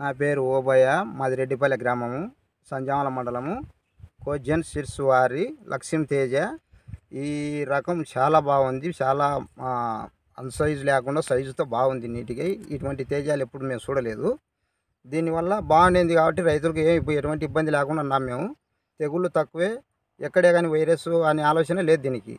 నా పేరు ఓబయ్య మాది రెడ్డిపల్లి గ్రామము సంజామల మండలము కోజన్ సిర్స్ వారి లక్ష్మీ తేజ ఈ రకం చాలా బాగుంది చాలా సైజు లేకుండా సైజుతో బాగుంది నీటిగా ఇటువంటి తేజాలు ఎప్పుడు మేము చూడలేదు దీనివల్ల బాగుండేది కాబట్టి రైతులకు ఏ ఎటువంటి ఇబ్బంది లేకుండా ఉన్నాం మేము తెగుళ్ళు తక్కువే ఎక్కడే కానీ వైరస్ అనే ఆలోచన లేదు దీనికి